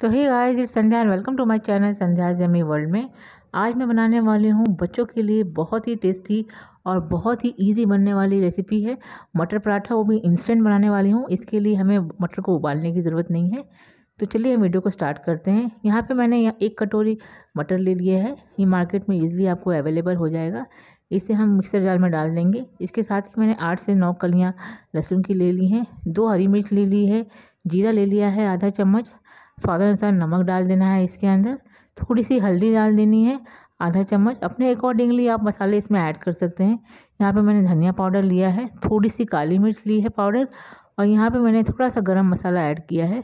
तो hey guys it's Sandhya and welcome to my channel Sandhya जमी world में आज मैं बनाने वाली हूँ बच्चों के लिए बहुत ही टेस्टी और बहुत ही इजी बनने वाली रेसिपी है मटर पराठा वो भी इंस्टेंट बनाने वाली हूँ इसके लिए हमें मटर को उबालने की ज़रूरत नहीं है तो चलिए हम वीडियो को स्टार्ट करते हैं यहाँ पर मैंने यहाँ एक कटोरी मटर ले लिया है ये मार्केट में ईजिली आपको अवेलेबल हो जाएगा इसे हम मिक्सर जार में डाल देंगे इसके साथ ही मैंने आठ से नौ कलियाँ लहसुन की ले ली हैं दो हरी मिर्च ले ली है जीरा ले लिया है आधा चम्मच स्वाद अनुसार नमक डाल देना है इसके अंदर थोड़ी सी हल्दी डाल देनी है आधा चम्मच अपने अकॉर्डिंगली आप मसाले इसमें ऐड कर सकते हैं यहाँ पे मैंने धनिया पाउडर लिया है थोड़ी सी काली मिर्च ली है पाउडर और यहाँ पे मैंने थोड़ा सा गरम मसाला ऐड किया है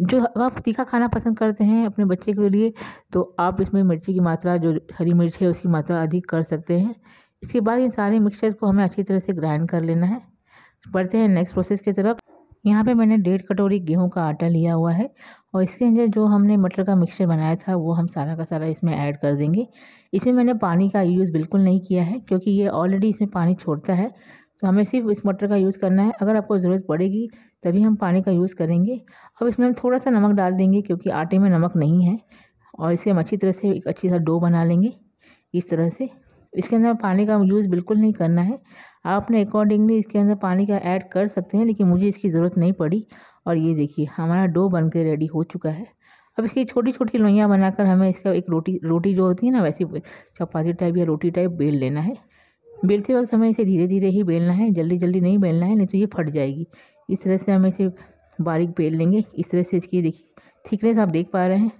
जो आप तीखा खाना पसंद करते हैं अपने बच्चे के लिए तो आप इसमें मिर्ची की मात्रा जो हरी मिर्च है उसकी मात्रा अधिक कर सकते हैं इसके बाद इन सारे मिक्सचर्स को हमें अच्छी तरह से ग्राइंड कर लेना है बढ़ते हैं नेक्स्ट प्रोसेस की तरफ यहाँ पे मैंने डेढ़ कटोरी गेहूं का आटा लिया हुआ है और इसके अंदर जो हमने मटर का मिक्सचर बनाया था वो हम सारा का सारा इसमें ऐड कर देंगे इसमें मैंने पानी का यूज़ बिल्कुल नहीं किया है क्योंकि ये ऑलरेडी इसमें पानी छोड़ता है तो हमें सिर्फ इस मटर का यूज़ करना है अगर आपको ज़रूरत पड़ेगी तभी हम पानी का यूज़ करेंगे अब इसमें हम थोड़ा सा नमक डाल देंगे क्योंकि आटे में नमक नहीं है और इसे हम अच्छी तरह से एक अच्छी सा डो बना लेंगे इस तरह से इसके अंदर पानी का यूज़ बिल्कुल नहीं करना है आप अपने अकॉर्डिंगली इसके अंदर पानी का ऐड कर सकते हैं लेकिन मुझे इसकी ज़रूरत नहीं पड़ी और ये देखिए हमारा डो बन के रेडी हो चुका है अब इसकी छोटी छोटी लोइयाँ बनाकर हमें इसका एक रोटी रोटी जो होती है ना वैसी चपाती टाइप या रोटी टाइप बेल लेना है बेलते वक्त हमें इसे धीरे धीरे ही बेलना है जल्दी जल्दी नहीं बेलना है नहीं तो ये फट जाएगी इस तरह से हम इसे बारीक बेल लेंगे इस तरह से इसकी देखिए थिकनेस आप देख पा रहे हैं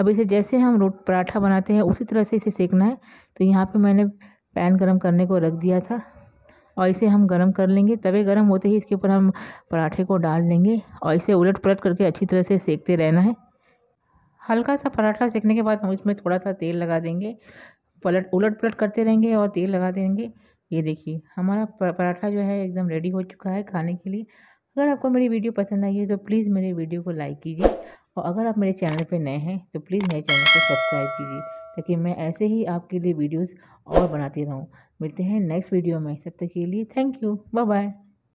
अब इसे जैसे हम रोट पराठा बनाते हैं उसी तरह से इसे सेकना है तो यहाँ पे मैंने पैन गरम करने को रख दिया था और इसे हम गरम कर लेंगे तवे गरम होते ही इसके ऊपर हम पराठे को डाल लेंगे और इसे उलट पलट करके अच्छी तरह से सेकते रहना है हल्का सा पराठा सेकने के बाद हम इसमें थोड़ा सा तेल लगा देंगे पलट उलट पलट करते रहेंगे और तेल लगा देंगे ये देखिए हमारा पराठा जो है एकदम रेडी हो चुका है खाने के लिए अगर आपको मेरी वीडियो पसंद आई है तो प्लीज़ मेरे वीडियो को लाइक कीजिए और अगर आप मेरे चैनल पर नए हैं तो प्लीज़ मेरे चैनल को सब्सक्राइब कीजिए ताकि मैं ऐसे ही आपके लिए वीडियोज़ और बनाती रहूँ मिलते हैं नेक्स्ट वीडियो में तब तक के लिए थैंक यू बाय बाय